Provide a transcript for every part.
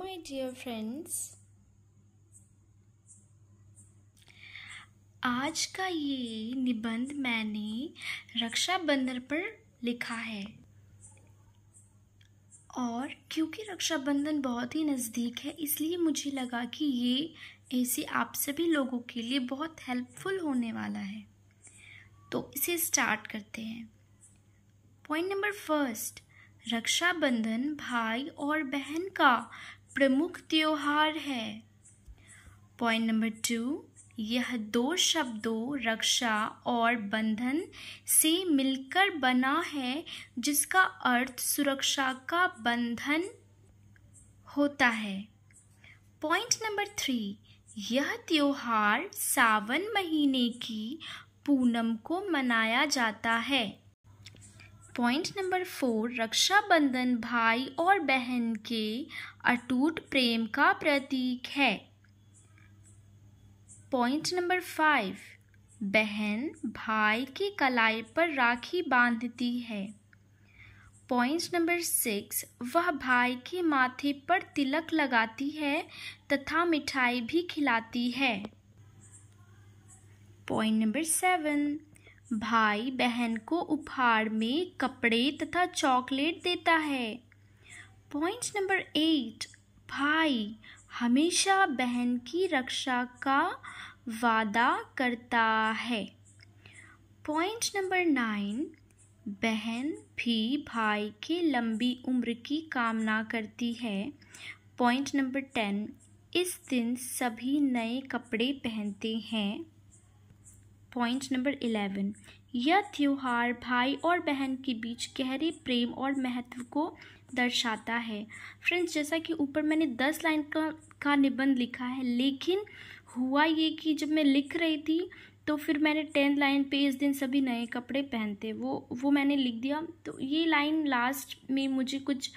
my dear friends, आज का ये निबंध मैंने रक्षाबंधन पर लिखा है और क्योंकि रक्षाबंधन बहुत ही नज़दीक है इसलिए मुझे लगा कि ये ऐसे आप सभी लोगों के लिए बहुत हेल्पफुल होने वाला है तो इसे स्टार्ट करते हैं पॉइंट नंबर फर्स्ट रक्षाबंधन भाई और बहन का प्रमुख त्यौहार है पॉइंट नंबर टू यह दो शब्दों रक्षा और बंधन से मिलकर बना है जिसका अर्थ सुरक्षा का बंधन होता है पॉइंट नंबर थ्री यह त्यौहार सावन महीने की पूनम को मनाया जाता है पॉइंट नंबर फोर रक्षाबंधन भाई और बहन के अटूट प्रेम का प्रतीक है पॉइंट नंबर फाइव बहन भाई की कलाई पर राखी बांधती है पॉइंट नंबर सिक्स वह भाई के माथे पर तिलक लगाती है तथा मिठाई भी खिलाती है पॉइंट नंबर सेवन भाई बहन को उपहार में कपड़े तथा चॉकलेट देता है पॉइंट नंबर एट भाई हमेशा बहन की रक्षा का वादा करता है पॉइंट नंबर नाइन बहन भी भाई के लंबी उम्र की कामना करती है पॉइंट नंबर टेन इस दिन सभी नए कपड़े पहनते हैं पॉइंट नंबर इलेवन यह त्यौहार भाई और बहन के बीच गहरे प्रेम और महत्व को दर्शाता है फ्रेंड्स जैसा कि ऊपर मैंने दस लाइन का का निबंध लिखा है लेकिन हुआ ये कि जब मैं लिख रही थी तो फिर मैंने टेंथ लाइन पे इस दिन सभी नए कपड़े पहनते वो वो मैंने लिख दिया तो ये लाइन लास्ट में मुझे कुछ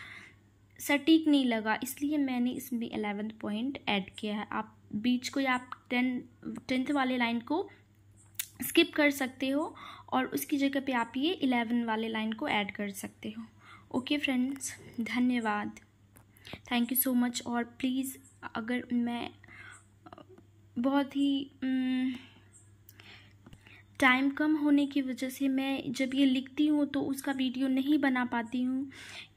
सटीक नहीं लगा इसलिए मैंने इसमें एलेवेंथ पॉइंट ऐड किया है आप बीच को या आप टेन टेंथ वाले लाइन को स्किप कर सकते हो और उसकी जगह पे आप ये इलेवन वाले लाइन को ऐड कर सकते हो ओके फ्रेंड्स धन्यवाद थैंक यू सो मच और प्लीज़ अगर मैं बहुत ही हम्म, टाइम कम होने की वजह से मैं जब ये लिखती हूँ तो उसका वीडियो नहीं बना पाती हूँ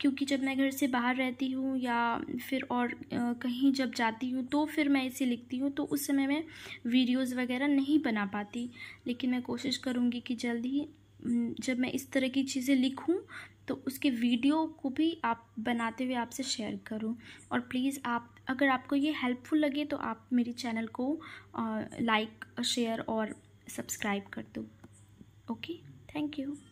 क्योंकि जब मैं घर से बाहर रहती हूँ या फिर और कहीं जब जाती हूँ तो फिर मैं इसे लिखती हूँ तो उस समय मैं वीडियोज़ वगैरह नहीं बना पाती लेकिन मैं कोशिश करूँगी कि जल्द ही जब मैं इस तरह की चीज़ें लिखूँ तो उसके वीडियो को भी आप बनाते हुए आपसे शेयर करूँ और प्लीज़ आप अगर आपको ये हेल्पफुल लगे तो आप मेरे चैनल को लाइक शेयर और सब्सक्राइब कर दो ओके थैंक यू